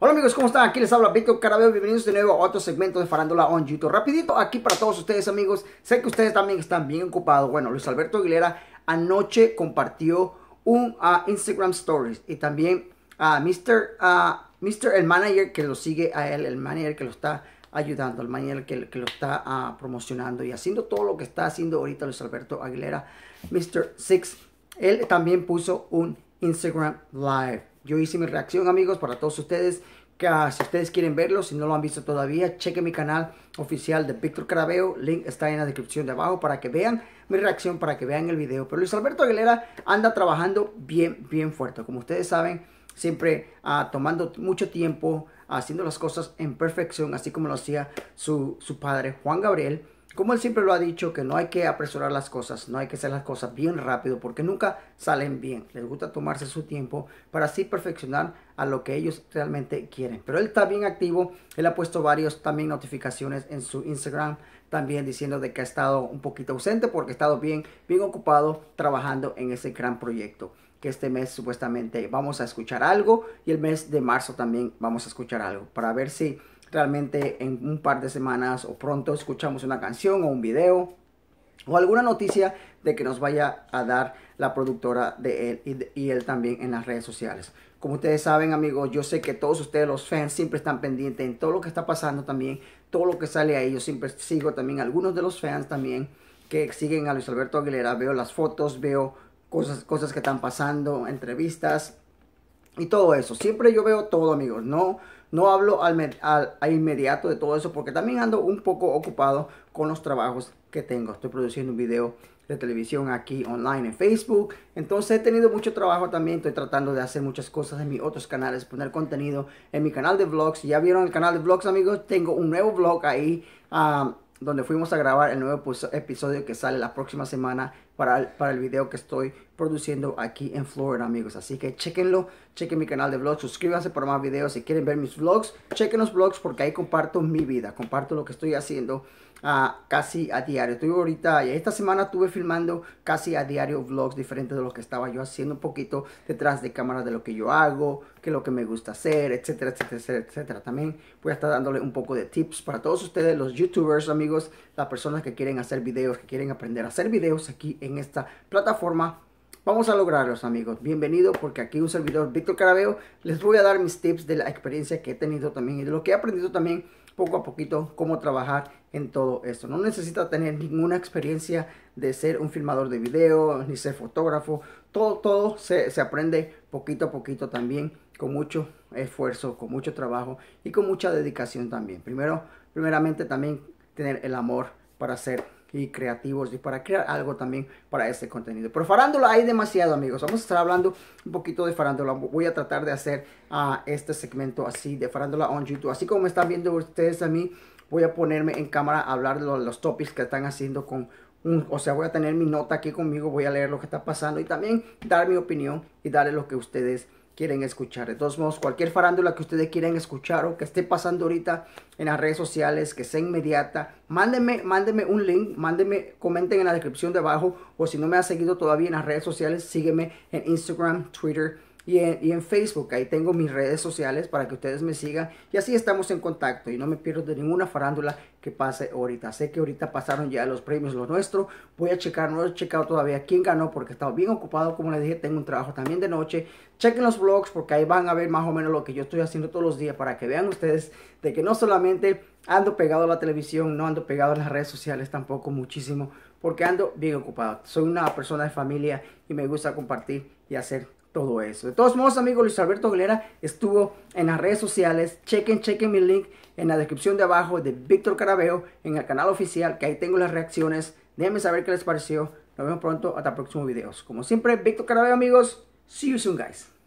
Hola amigos, ¿cómo están? Aquí les habla Víctor Carabeo, bienvenidos de nuevo a otro segmento de Farándula on YouTube. Rapidito, aquí para todos ustedes amigos, sé que ustedes también están bien ocupados. Bueno, Luis Alberto Aguilera anoche compartió un ah, Instagram Stories y también a Mr., Mr. el manager que lo sigue a él, el manager que lo está ayudando, el manager que, que lo está ah, promocionando y haciendo todo lo que está haciendo ahorita Luis Alberto Aguilera, Mr. Six. Él también puso un Instagram Live. Yo hice mi reacción, amigos, para todos ustedes. Que, si ustedes quieren verlo, si no lo han visto todavía, chequen mi canal oficial de Víctor Carabeo. Link está en la descripción de abajo para que vean mi reacción, para que vean el video. Pero Luis Alberto Aguilera anda trabajando bien, bien fuerte. Como ustedes saben, siempre ah, tomando mucho tiempo, haciendo las cosas en perfección, así como lo hacía su, su padre Juan Gabriel. Como él siempre lo ha dicho, que no hay que apresurar las cosas, no hay que hacer las cosas bien rápido porque nunca salen bien. Les gusta tomarse su tiempo para así perfeccionar a lo que ellos realmente quieren. Pero él está bien activo, él ha puesto varios también notificaciones en su Instagram también diciendo de que ha estado un poquito ausente porque ha estado bien, bien ocupado trabajando en ese gran proyecto que este mes supuestamente vamos a escuchar algo y el mes de marzo también vamos a escuchar algo para ver si realmente en un par de semanas o pronto escuchamos una canción o un video o alguna noticia de que nos vaya a dar la productora de él y, él también en las redes sociales. Como ustedes saben, amigos, yo sé que todos ustedes, los fans, siempre están pendientes en todo lo que está pasando también, todo lo que sale ahí. Yo siempre sigo también algunos de los fans también que siguen a Luis Alberto Aguilera. Veo las fotos, veo cosas, cosas que están pasando, entrevistas y todo eso. Siempre yo veo todo, amigos. No, no hablo al, inmediato de todo eso porque también ando un poco ocupado con los trabajos que tengo. Estoy produciendo un video de televisión aquí online en Facebook. Entonces he tenido mucho trabajo también. Estoy tratando de hacer muchas cosas en mis otros canales, poner contenido en mi canal de vlogs. Ya vieron el canal de vlogs, amigos. Tengo un nuevo vlog ahí. Ah, donde fuimos a grabar el nuevo episodio que sale la próxima semana para el, para el video que estoy produciendo aquí en Florida, amigos. Así que chequenlo, chequen mi canal de vlogs, suscríbanse para más videos si quieren ver mis vlogs. Chequen los vlogs porque ahí comparto mi vida, comparto lo que estoy haciendo casi a diario. Estoy ahorita, esta semana estuve filmando casi a diario vlogs diferentes de lo que estaba yo haciendo, un poquito detrás de cámara de lo que yo hago, que es lo que me gusta hacer, etcétera, etcétera, etcétera. También voy a estar dándole un poco de tips para todos ustedes, los youtubers, amigos, las personas que quieren hacer videos, que quieren aprender a hacer videos aquí en esta plataforma Vamos a lograrlos amigos, bienvenido porque aquí un servidor Víctor Carabeo les voy a dar mis tips de la experiencia que he tenido también y de lo que he aprendido también poco a poquito cómo trabajar en todo esto. No necesita tener ninguna experiencia de ser un filmador de video, ni ser fotógrafo. Todo, todo se, aprende poquito a poquito también, con mucho esfuerzo, con mucho trabajo y con mucha dedicación también. Primero, primeramente también tener el amor para hacer y creativos y para crear algo también para este contenido. Pero farándula hay demasiado, amigos. Vamos a estar hablando un poquito de farándula. Voy a tratar de hacer a ah, este segmento así de farándula on YouTube. Así como me están viendo ustedes a mí, voy a ponerme en cámara a hablar de los, los topics que están haciendo con un, o sea, voy a tener mi nota aquí conmigo, voy a leer lo que está pasando y también dar mi opinión y darle lo que ustedes quieren escuchar. De todos modos, cualquier farándula que ustedes quieran escuchar o que esté pasando ahorita en las redes sociales, que sea inmediata, mándenme, mándenme un link, mándenme, comenten en la descripción de abajo o si no me ha seguido todavía en las redes sociales, sígueme en Instagram, Twitter, y en, Facebook. Ahí tengo mis redes sociales para que ustedes me sigan y así estamos en contacto y no me pierdo de ninguna farándula que pase ahorita. Sé que ahorita pasaron ya los premios, los nuestros. Voy a checar, no he checado todavía quién ganó porque he estado bien ocupado. Como les dije, tengo un trabajo también de noche. Chequen los vlogs porque ahí van a ver más o menos lo que yo estoy haciendo todos los días para que vean ustedes de que no solamente ando pegado a la televisión, no ando pegado a las redes sociales tampoco muchísimo porque ando bien ocupado. Soy una persona de familia y me gusta compartir y hacer todo eso. De todos modos, amigos, Luis Alberto Aguilera estuvo en las redes sociales. Chequen, chequen mi link en la descripción de abajo de Víctor Carabeo en el canal oficial, que ahí tengo las reacciones. Déjenme saber qué les pareció. Nos vemos pronto. Hasta próximos videos. Como siempre, Víctor Carabeo, amigos. See you soon, guys.